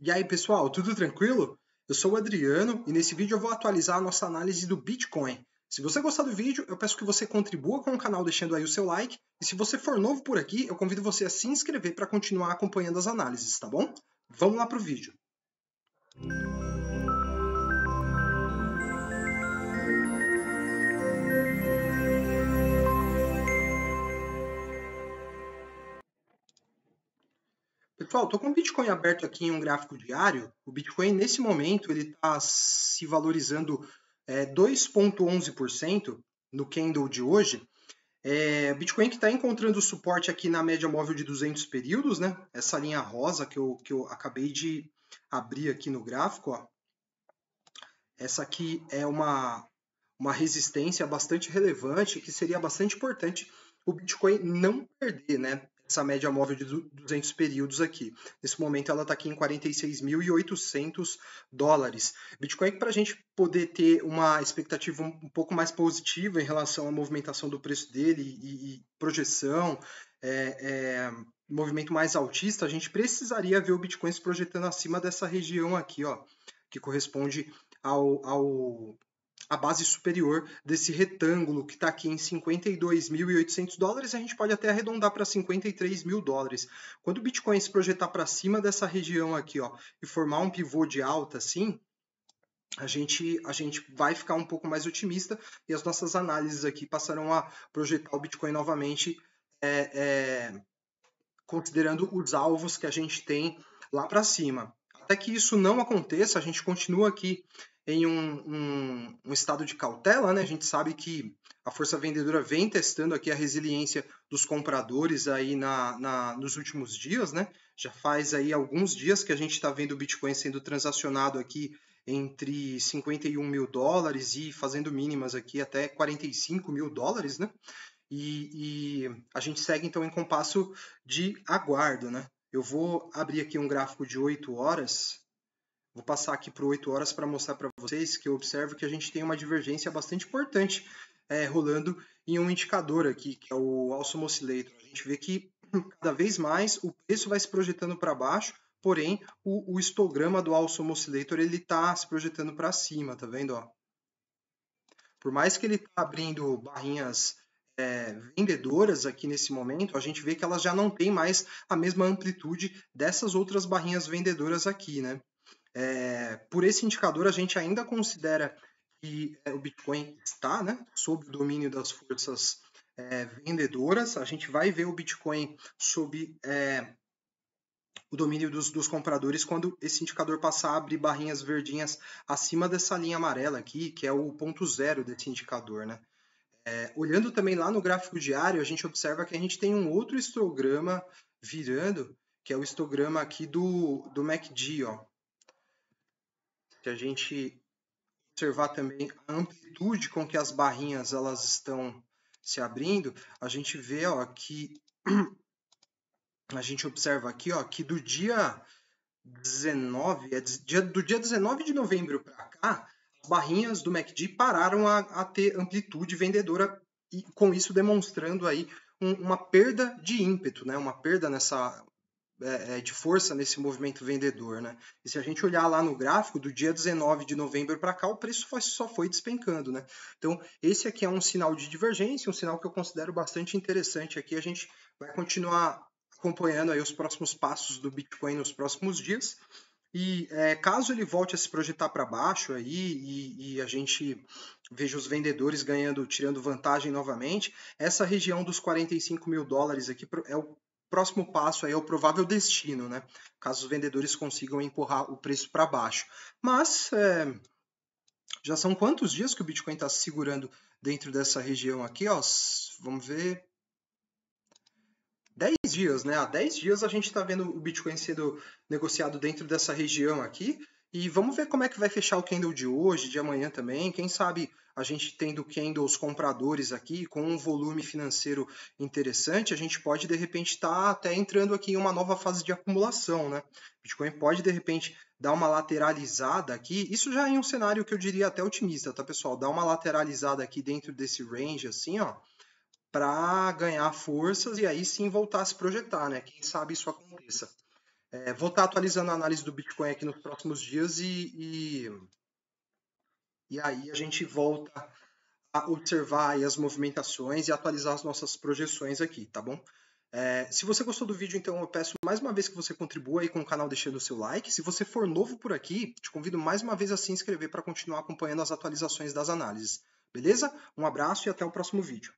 E aí, pessoal, tudo tranquilo? Eu sou o Adriano e nesse vídeo eu vou atualizar a nossa análise do Bitcoin. Se você gostar do vídeo, eu peço que você contribua com o canal deixando aí o seu like. E se você for novo por aqui, eu convido você a se inscrever para continuar acompanhando as análises, tá bom? Vamos lá para o vídeo. Música Pessoal, estou com o Bitcoin aberto aqui em um gráfico diário. O Bitcoin, nesse momento, ele está se valorizando é, 2,11% no candle de hoje. É, Bitcoin que está encontrando suporte aqui na média móvel de 200 períodos, né? Essa linha rosa que eu, que eu acabei de abrir aqui no gráfico, ó. Essa aqui é uma, uma resistência bastante relevante que seria bastante importante o Bitcoin não perder, né? essa média móvel de 200 períodos aqui. Nesse momento ela está aqui em 46.800 dólares. Bitcoin para a gente poder ter uma expectativa um pouco mais positiva em relação à movimentação do preço dele e, e projeção, é, é, movimento mais altista, a gente precisaria ver o Bitcoin se projetando acima dessa região aqui, ó, que corresponde ao, ao a base superior desse retângulo que está aqui em 52.800 dólares, a gente pode até arredondar para 53 mil dólares. Quando o Bitcoin se projetar para cima dessa região aqui ó, e formar um pivô de alta assim, a gente, a gente vai ficar um pouco mais otimista e as nossas análises aqui passarão a projetar o Bitcoin novamente, é, é, considerando os alvos que a gente tem lá para cima. Até que isso não aconteça, a gente continua aqui em um, um, um, estado de cautela, né? A gente sabe que a força vendedora vem testando aqui a resiliência dos compradores aí na, na nos últimos dias, né? Já faz aí alguns dias que a gente está vendo o Bitcoin sendo transacionado aqui entre 51 mil dólares e fazendo mínimas aqui até 45 mil dólares, né? E, e a gente segue então em compasso de aguardo, né? Eu vou abrir aqui um gráfico de 8 horas Vou passar aqui para 8 horas para mostrar para vocês que eu observo que a gente tem uma divergência bastante importante é, rolando em um indicador aqui, que é o Awesome Oscillator. A gente vê que cada vez mais o preço vai se projetando para baixo, porém o, o histograma do Awesome Oscillator ele está se projetando para cima, tá vendo? Ó? Por mais que ele está abrindo barrinhas é, vendedoras aqui nesse momento, a gente vê que elas já não têm mais a mesma amplitude dessas outras barrinhas vendedoras aqui, né? É, por esse indicador, a gente ainda considera que é, o Bitcoin está né, sob o domínio das forças é, vendedoras. A gente vai ver o Bitcoin sob é, o domínio dos, dos, compradores quando esse indicador passar a abrir barrinhas verdinhas acima dessa linha amarela aqui, que é o ponto zero desse indicador. Né? É, olhando também lá no gráfico diário, a gente observa que a gente tem um outro histograma virando, que é o histograma aqui do, do MACD, ó, de a gente observar também a amplitude com que as barrinhas elas estão se abrindo, a gente vê ó, que a gente observa aqui ó, que do dia 19, é do dia 19 de novembro para cá, as barrinhas do MACD pararam a, a, ter amplitude vendedora e com isso demonstrando aí um, uma perda de ímpeto, né? uma perda nessa é, é, de força nesse movimento vendedor. Né? E se a gente olhar lá no gráfico, do dia 19 de novembro para cá, o preço só foi despencando. Né? Então, esse aqui é um sinal de divergência, um sinal que eu considero bastante interessante. Aqui a gente vai continuar acompanhando aí os próximos passos do Bitcoin nos próximos dias. E é, caso ele volte a se projetar para baixo aí e, e, a gente veja os vendedores ganhando, tirando vantagem novamente, essa região dos 45 mil dólares aqui é o próximo passo aí é o provável destino, né? Caso os vendedores consigam empurrar o preço para baixo. Mas é, já são quantos dias que o Bitcoin está se segurando dentro dessa região aqui? Ó, vamos ver. 10 dias, né? Há 10 dias a gente está vendo o Bitcoin sendo negociado dentro dessa região aqui. E vamos ver como é que vai fechar o candle de hoje, de amanhã também. Quem sabe a gente tendo candles compradores aqui com um volume financeiro interessante, a gente pode de repente estar tá até entrando aqui em uma nova fase de acumulação, né? Bitcoin pode de repente dar uma lateralizada aqui. Isso já é um cenário que eu diria até otimista, tá, pessoal? Dar uma lateralizada aqui dentro desse range assim, ó, para ganhar forças e aí sim voltar a se projetar, né? Quem sabe isso aconteça. É, vou estar tá atualizando a análise do Bitcoin aqui nos próximos dias e, e, e aí a gente volta a observar as movimentações e atualizar as nossas projeções aqui, tá bom? É, se você gostou do vídeo, então eu peço mais uma vez que você contribua aí com o canal deixando o seu like. Se você for novo por aqui, te convido mais uma vez a se inscrever para continuar acompanhando as atualizações das análises. Beleza? Um abraço e até o próximo vídeo.